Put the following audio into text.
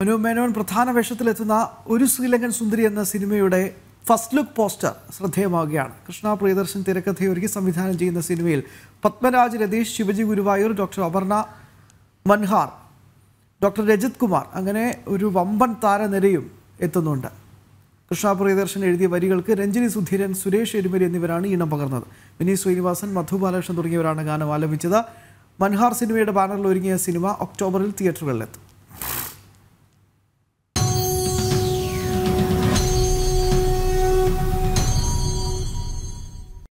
മനു മേനോൻ പ്രധാന വേഷത്തിലെത്തുന്ന ഒരു ശ്രീലങ്കൻ സുന്ദരി എന്ന സിനിമയുടെ ഫസ്റ്റ് ലുക്ക് പോസ്റ്റർ ശ്രദ്ധേയമാവുകയാണ് കൃഷ്ണ പ്രിയദർശൻ തിരക്കഥയൊരുക്കി സംവിധാനം ചെയ്യുന്ന സിനിമയിൽ പത്മരാജ് രതീഷ് ശിവജി ഗുരുവായൂർ ഡോക്ടർ അപർണ മൻഹാർ ഡോക്ടർ രജിത് കുമാർ അങ്ങനെ ഒരു വമ്പൻ താരനിരയും എത്തുന്നുണ്ട് കൃഷ്ണ പ്രിയദർശൻ എഴുതിയ വരികൾക്ക് രഞ്ജിനി സുധീരൻ സുരേഷ് എരുമരി എന്നിവരാണ് ഈണം പകർന്നത് വിനീത് ശ്രീനിവാസൻ മധു ബാലകൃഷ്ണൻ തുടങ്ങിയവരാണ് ഗാനം ആലപിച്ചത് മൻഹാർ സിനിമയുടെ ബാനറിൽ ഒരുങ്ങിയ സിനിമ ഒക്ടോബറിൽ തിയേറ്ററുകളിലെത്തും